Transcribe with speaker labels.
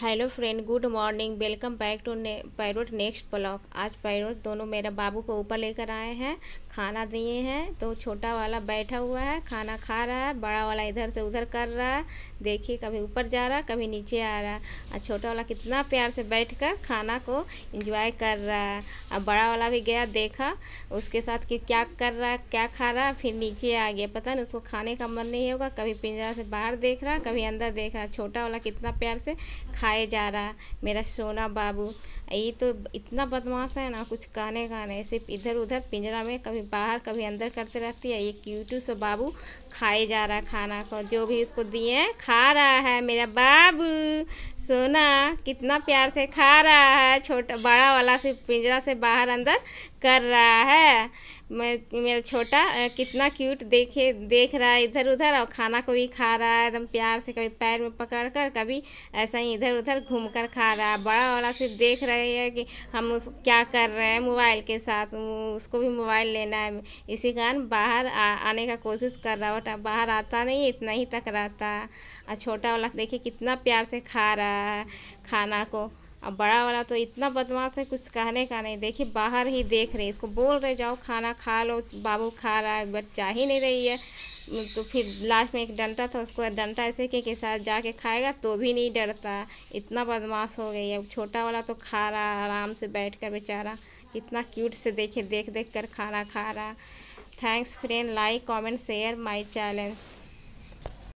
Speaker 1: hello friend good morning welcome back to ने, parrot next block आज parrot दोनों मेरे बाबू को ऊपर लेकर आए हैं खाना दिए हैं तो छोटा वाला बैठा हुआ है खाना खा रहा है बड़ा वाला इधर से उधर कर रहा है देखिए कभी ऊपर जा रहा कभी नीचे आ रहा है और छोटा वाला कितना प्यार से बैठ कर खाना को इंजॉय कर रहा है और बड़ा वाला भी गया देखा उसके साथ कि क्या कर रहा है क्या खा रहा है फिर नीचे आ गया पता नहीं उसको खाने का मन नहीं होगा कभी पिंजरा से बाहर देख रहा कभी अंदर देख रहा छोटा वाला कितना प्यार से खाए जा रहा मेरा सोना बाबू ये तो इतना बदमाश है ना कुछ कहने का नहीं सिर्फ इधर उधर पिंजरा में कभी बाहर कभी अंदर करते रहती है ये क्यूटू सो बाबू खाए जा रहा खाना को जो भी उसको दिए हैं खा रहा है मेरा बाबू सोना कितना प्यार से खा रहा है छोटा बड़ा वाला सिर्फ पिंजरा से बाहर अंदर कर रहा है मैं मेरा छोटा कितना क्यूट देखे देख रहा है इधर उधर और खाना को भी खा रहा है एकदम प्यार से कभी पैर में पकड़ कर कभी ऐसा ही इधर उधर घूम कर खा रहा है बड़ा वाला सिर्फ देख रहे हैं कि हम उस क्या कर रहे हैं मोबाइल के साथ उसको भी मोबाइल लेना है इसी कारण बाहर आ, आने का कोशिश कर रहा बट बाहर आता नहीं इतना ही तक रहता है और छोटा वाला देखिए कितना प्यार से खा रहा है खाना को अब बड़ा वाला तो इतना बदमाश है कुछ कहने का नहीं देखिए बाहर ही देख रहे इसको बोल रहे जाओ खाना खा लो बाबू खा रहा है बट चाह ही नहीं रही है तो फिर लास्ट में एक डंटा था उसको डंटा ऐसे के, के साथ जाके खाएगा तो भी नहीं डरता इतना बदमाश हो गई है छोटा वाला तो खा रहा आराम से बैठ कर बेचारा इतना क्यूट से देखे देख देख कर खाना खा रहा thanks friend like comment share my challenge